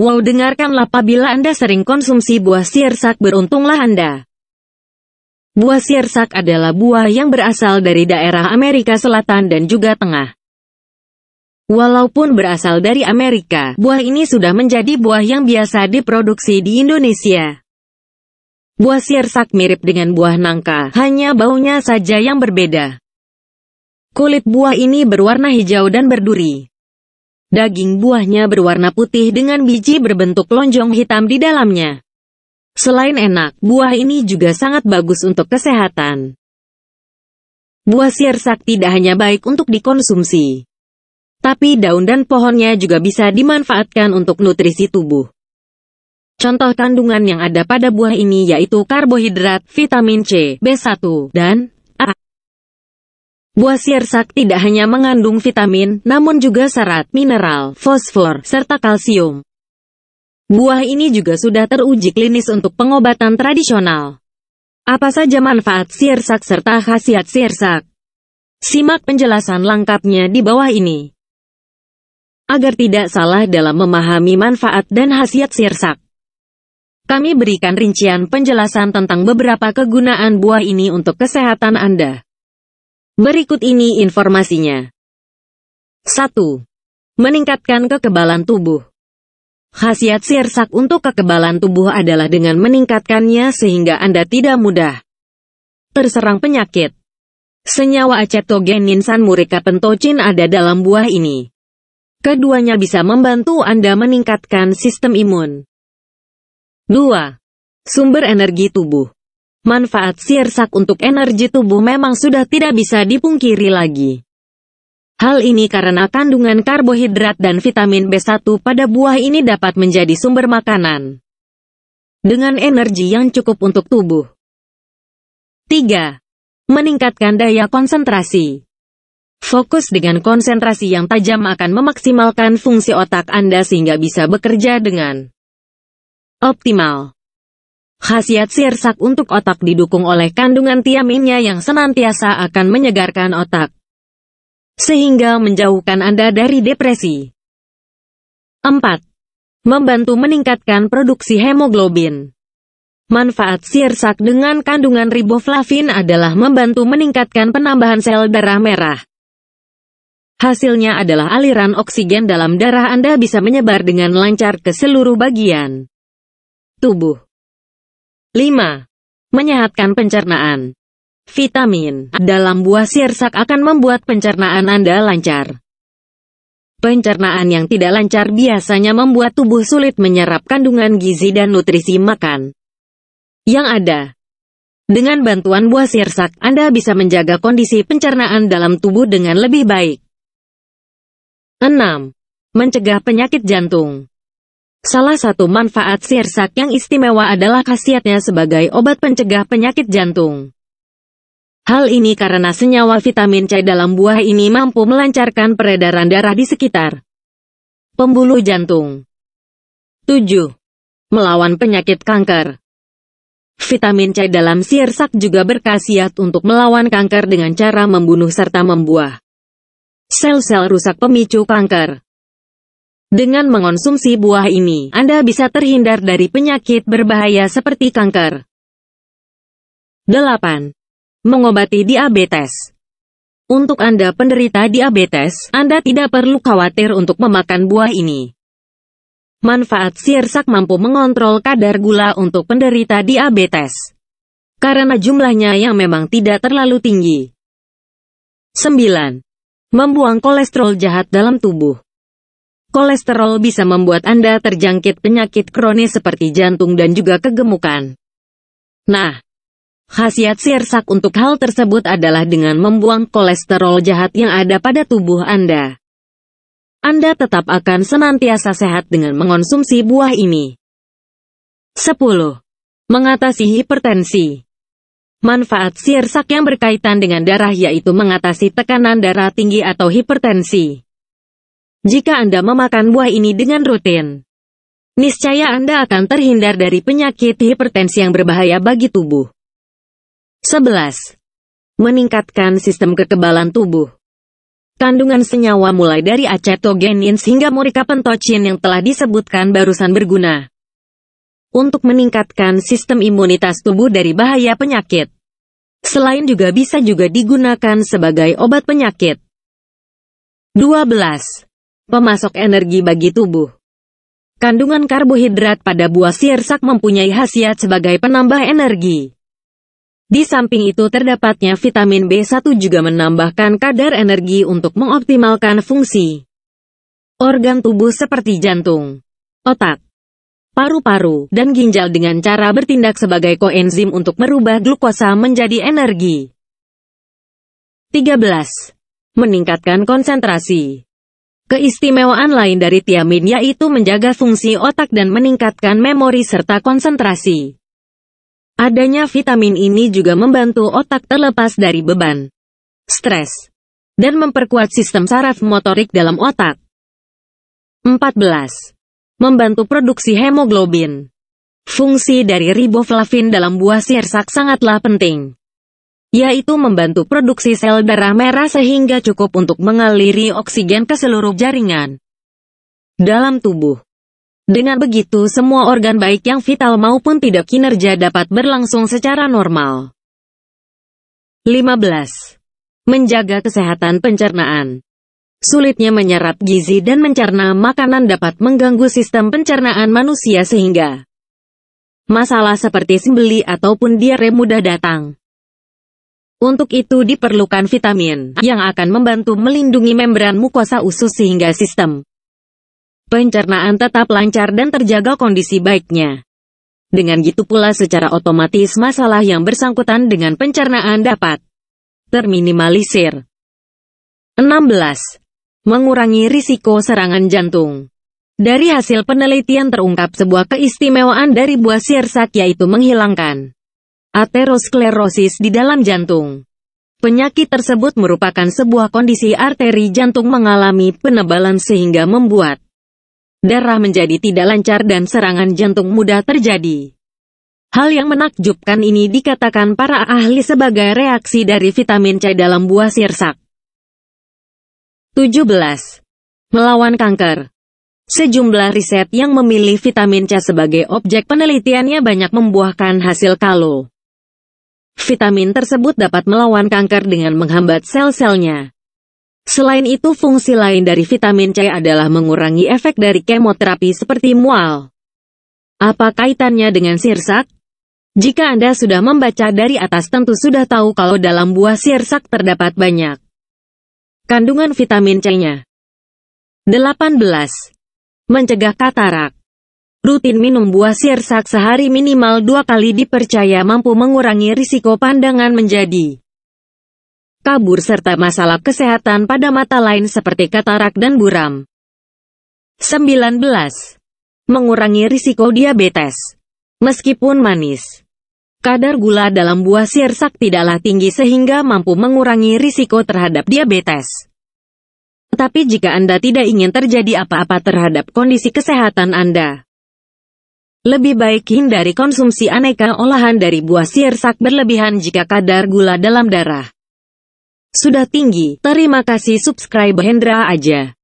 Wow dengarkanlah apabila Anda sering konsumsi buah sirsak beruntunglah Anda. Buah sirsak adalah buah yang berasal dari daerah Amerika Selatan dan juga Tengah. Walaupun berasal dari Amerika, buah ini sudah menjadi buah yang biasa diproduksi di Indonesia. Buah sirsak mirip dengan buah nangka, hanya baunya saja yang berbeda. Kulit buah ini berwarna hijau dan berduri. Daging buahnya berwarna putih dengan biji berbentuk lonjong hitam di dalamnya. Selain enak, buah ini juga sangat bagus untuk kesehatan. Buah siersak tidak hanya baik untuk dikonsumsi, tapi daun dan pohonnya juga bisa dimanfaatkan untuk nutrisi tubuh. Contoh kandungan yang ada pada buah ini yaitu karbohidrat, vitamin C, B1, dan Buah sirsak tidak hanya mengandung vitamin, namun juga serat, mineral, fosfor, serta kalsium. Buah ini juga sudah teruji klinis untuk pengobatan tradisional. Apa saja manfaat sirsak serta khasiat sirsak? Simak penjelasan lengkapnya di bawah ini. Agar tidak salah dalam memahami manfaat dan khasiat sirsak. Kami berikan rincian penjelasan tentang beberapa kegunaan buah ini untuk kesehatan Anda. Berikut ini informasinya. 1. Meningkatkan kekebalan tubuh. Khasiat sirsak untuk kekebalan tubuh adalah dengan meningkatkannya sehingga Anda tidak mudah terserang penyakit. Senyawa acetogenin murika pentocin ada dalam buah ini. Keduanya bisa membantu Anda meningkatkan sistem imun. 2. Sumber energi tubuh. Manfaat sirsak untuk energi tubuh memang sudah tidak bisa dipungkiri lagi. Hal ini karena kandungan karbohidrat dan vitamin B1 pada buah ini dapat menjadi sumber makanan. Dengan energi yang cukup untuk tubuh. 3. Meningkatkan daya konsentrasi. Fokus dengan konsentrasi yang tajam akan memaksimalkan fungsi otak Anda sehingga bisa bekerja dengan optimal. Khasiat sirsak untuk otak didukung oleh kandungan tiaminnya yang senantiasa akan menyegarkan otak, sehingga menjauhkan Anda dari depresi. 4. Membantu meningkatkan produksi hemoglobin. Manfaat sirsak dengan kandungan riboflavin adalah membantu meningkatkan penambahan sel darah merah. Hasilnya adalah aliran oksigen dalam darah Anda bisa menyebar dengan lancar ke seluruh bagian tubuh. 5. Menyehatkan pencernaan. Vitamin dalam buah sirsak akan membuat pencernaan Anda lancar. Pencernaan yang tidak lancar biasanya membuat tubuh sulit menyerap kandungan gizi dan nutrisi makan yang ada. Dengan bantuan buah sirsak, Anda bisa menjaga kondisi pencernaan dalam tubuh dengan lebih baik. 6. Mencegah penyakit jantung Salah satu manfaat sirsak yang istimewa adalah khasiatnya sebagai obat pencegah penyakit jantung. Hal ini karena senyawa vitamin C dalam buah ini mampu melancarkan peredaran darah di sekitar pembuluh jantung. 7. Melawan penyakit kanker Vitamin C dalam sirsak juga berkhasiat untuk melawan kanker dengan cara membunuh serta membuah sel-sel rusak pemicu kanker. Dengan mengonsumsi buah ini, Anda bisa terhindar dari penyakit berbahaya seperti kanker. 8. Mengobati diabetes Untuk Anda penderita diabetes, Anda tidak perlu khawatir untuk memakan buah ini. Manfaat sirsak mampu mengontrol kadar gula untuk penderita diabetes. Karena jumlahnya yang memang tidak terlalu tinggi. 9. Membuang kolesterol jahat dalam tubuh kolesterol bisa membuat Anda terjangkit penyakit kronis seperti jantung dan juga kegemukan. Nah, khasiat sirsak untuk hal tersebut adalah dengan membuang kolesterol jahat yang ada pada tubuh Anda. Anda tetap akan senantiasa sehat dengan mengonsumsi buah ini. 10. Mengatasi hipertensi Manfaat sirsak yang berkaitan dengan darah yaitu mengatasi tekanan darah tinggi atau hipertensi. Jika Anda memakan buah ini dengan rutin, niscaya Anda akan terhindar dari penyakit hipertensi yang berbahaya bagi tubuh. 11. Meningkatkan sistem kekebalan tubuh. Kandungan senyawa mulai dari acetogenin hingga pentocin yang telah disebutkan barusan berguna untuk meningkatkan sistem imunitas tubuh dari bahaya penyakit. Selain juga bisa juga digunakan sebagai obat penyakit. 12 pemasok energi bagi tubuh. Kandungan karbohidrat pada buah sirsak mempunyai khasiat sebagai penambah energi. Di samping itu terdapatnya vitamin B1 juga menambahkan kadar energi untuk mengoptimalkan fungsi organ tubuh seperti jantung, otak, paru-paru, dan ginjal dengan cara bertindak sebagai koenzim untuk merubah glukosa menjadi energi. 13. Meningkatkan konsentrasi Keistimewaan lain dari tiamin yaitu menjaga fungsi otak dan meningkatkan memori serta konsentrasi. Adanya vitamin ini juga membantu otak terlepas dari beban, stres, dan memperkuat sistem saraf motorik dalam otak. 14. Membantu produksi hemoglobin. Fungsi dari riboflavin dalam buah sirsak sangatlah penting yaitu membantu produksi sel darah merah sehingga cukup untuk mengaliri oksigen ke seluruh jaringan dalam tubuh. Dengan begitu semua organ baik yang vital maupun tidak kinerja dapat berlangsung secara normal. 15. Menjaga kesehatan pencernaan Sulitnya menyerap gizi dan mencerna makanan dapat mengganggu sistem pencernaan manusia sehingga masalah seperti sembeli ataupun diare mudah datang. Untuk itu diperlukan vitamin yang akan membantu melindungi membran mukosa usus sehingga sistem pencernaan tetap lancar dan terjaga kondisi baiknya. Dengan gitu pula secara otomatis masalah yang bersangkutan dengan pencernaan dapat terminimalisir. 16. Mengurangi risiko serangan jantung. Dari hasil penelitian terungkap sebuah keistimewaan dari buah sirsak yaitu menghilangkan aterosklerosis di dalam jantung. Penyakit tersebut merupakan sebuah kondisi arteri jantung mengalami penebalan sehingga membuat darah menjadi tidak lancar dan serangan jantung mudah terjadi. Hal yang menakjubkan ini dikatakan para ahli sebagai reaksi dari vitamin C dalam buah sirsak. 17. Melawan kanker Sejumlah riset yang memilih vitamin C sebagai objek penelitiannya banyak membuahkan hasil kalau Vitamin tersebut dapat melawan kanker dengan menghambat sel-selnya. Selain itu fungsi lain dari vitamin C adalah mengurangi efek dari kemoterapi seperti mual. Apa kaitannya dengan sirsak? Jika Anda sudah membaca dari atas tentu sudah tahu kalau dalam buah sirsak terdapat banyak kandungan vitamin C-nya. 18. Mencegah katarak Rutin minum buah sirsak sehari minimal dua kali dipercaya mampu mengurangi risiko pandangan menjadi kabur serta masalah kesehatan pada mata lain seperti katarak dan buram. 19. Mengurangi risiko diabetes. Meskipun manis, kadar gula dalam buah sirsak tidaklah tinggi sehingga mampu mengurangi risiko terhadap diabetes. Tetapi jika Anda tidak ingin terjadi apa-apa terhadap kondisi kesehatan Anda, lebih baik hindari konsumsi aneka olahan dari buah sirsak berlebihan jika kadar gula dalam darah sudah tinggi. Terima kasih subscribe Hendra aja.